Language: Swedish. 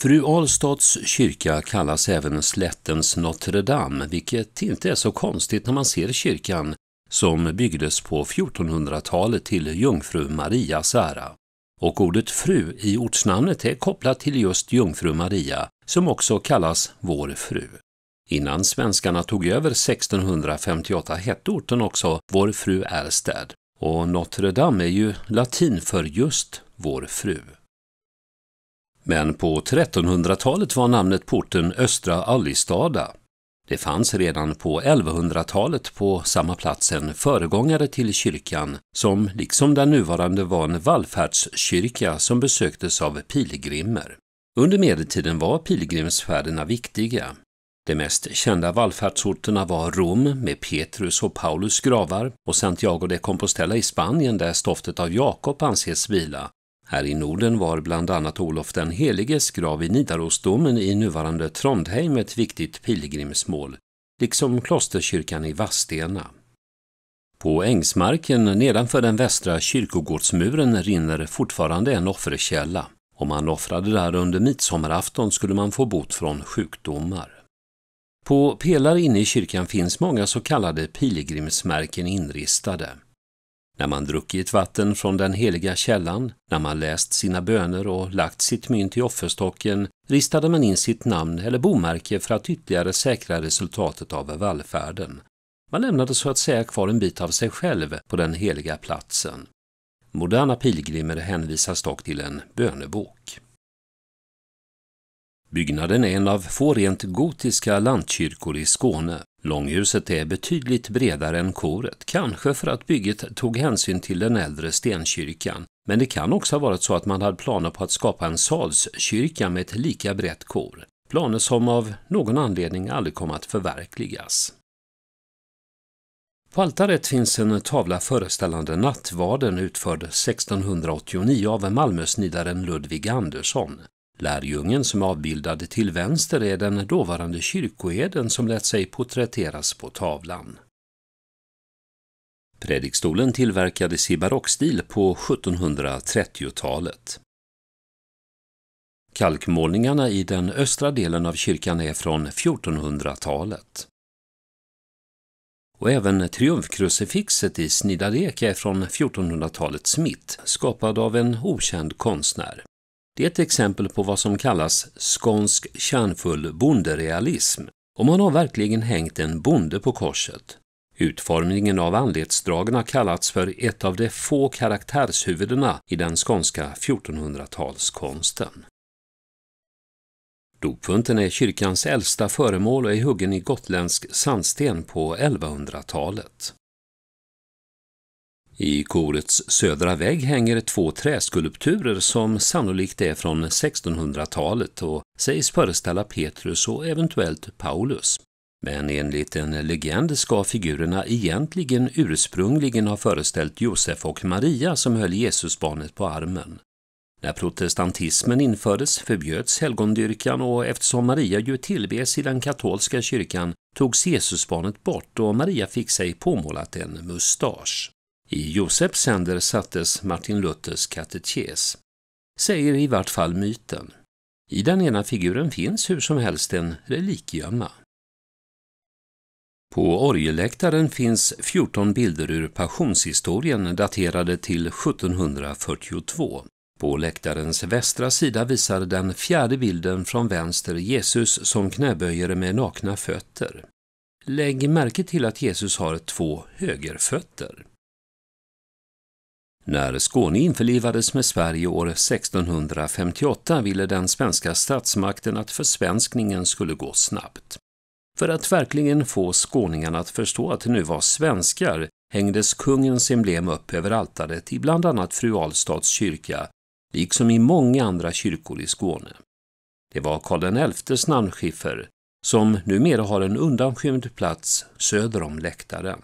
Fru Alstads kyrka kallas även slättens Notre Dame, vilket inte är så konstigt när man ser kyrkan som byggdes på 1400-talet till jungfru Marias ära. Och ordet fru i ortsnamnet är kopplat till just jungfru Maria, som också kallas Vår fru. Innan svenskarna tog över 1658 hette orten också Vår fru Erstad, och Notre Dame är ju latin för just Vår fru. Men på 1300-talet var namnet porten Östra Allistada. Det fanns redan på 1100-talet på samma plats en föregångare till kyrkan som liksom den nuvarande var en vallfärdskyrka som besöktes av pilgrimer. Under medeltiden var pilgrimsfärderna viktiga. De mest kända vallfärdsorterna var Rom med Petrus och Paulus gravar och Santiago de Compostela i Spanien där stoftet av Jakob anses vila här i Norden var bland annat Olof den heliges grav i Nidarosdomen i nuvarande Trondheim ett viktigt pilgrimsmål, liksom klosterkyrkan i Vastena. På ängsmarken nedanför den västra kyrkogårdsmuren rinner fortfarande en offerkälla. Om man offrade där under midsommarafton skulle man få bot från sjukdomar. På pelare inne i kyrkan finns många så kallade pilgrimsmärken inristade. När man druckit vatten från den heliga källan, när man läst sina böner och lagt sitt mynt i offerstocken, ristade man in sitt namn eller bomärke för att ytterligare säkra resultatet av vallfärden. Man lämnade så att säga kvar en bit av sig själv på den heliga platsen. Moderna pilgrimer hänvisas dock till en bönebok. Byggnaden är en av få rent gotiska lantkyrkor i Skåne. Långhuset är betydligt bredare än koret, kanske för att bygget tog hänsyn till den äldre stenkyrkan. Men det kan också ha varit så att man hade planer på att skapa en salskyrka med ett lika brett kor. Planer som av någon anledning aldrig kom att förverkligas. På altaret finns en tavla föreställande nattvarden utförd 1689 av Malmösnidaren Ludvig Andersson. Lärjungen som är avbildad till vänster är den dåvarande kyrkoheden som lät sig porträtteras på tavlan. Predikstolen tillverkades i barockstil på 1730-talet. Kalkmålningarna i den östra delen av kyrkan är från 1400-talet. Och även triumfkrucifixet i snidad Snidalek är från 1400-talets mitt, skapad av en okänd konstnär. Det är ett exempel på vad som kallas skånsk kärnfull bonderealism och man har verkligen hängt en bonde på korset. Utformningen av anletsdragen har kallats för ett av de få karaktärshuvudena i den skånska 1400-talskonsten. Dopfunten är kyrkans äldsta föremål och är huggen i gotländsk sandsten på 1100-talet. I korets södra vägg hänger två träskulpturer som sannolikt är från 1600-talet och sägs föreställa Petrus och eventuellt Paulus. Men enligt en legend ska figurerna egentligen ursprungligen ha föreställt Josef och Maria som höll Jesusbarnet på armen. När protestantismen infördes förbjöds helgondyrkan och eftersom Maria ju tillbes i den katolska kyrkan togs Jesusbarnet bort och Maria fick sig påmålat en mustasch. I Josefs händer sattes Martin Luthers katekes, säger i vart fall myten. I den ena figuren finns hur som helst en relikgömma. På orgelläktaren finns 14 bilder ur passionshistorien daterade till 1742. På läktarens västra sida visar den fjärde bilden från vänster Jesus som knäböjer med nakna fötter. Lägg märke till att Jesus har två högerfötter. När Skåne införlivades med Sverige år 1658 ville den svenska statsmakten att försvenskningen skulle gå snabbt. För att verkligen få skåningarna att förstå att de nu var svenskar hängdes kungens emblem upp över altaret i bland annat fru Alstads kyrka, liksom i många andra kyrkor i Skåne. Det var Karl XIs namnskiffer, som numera har en undanskymd plats söder om läktaren.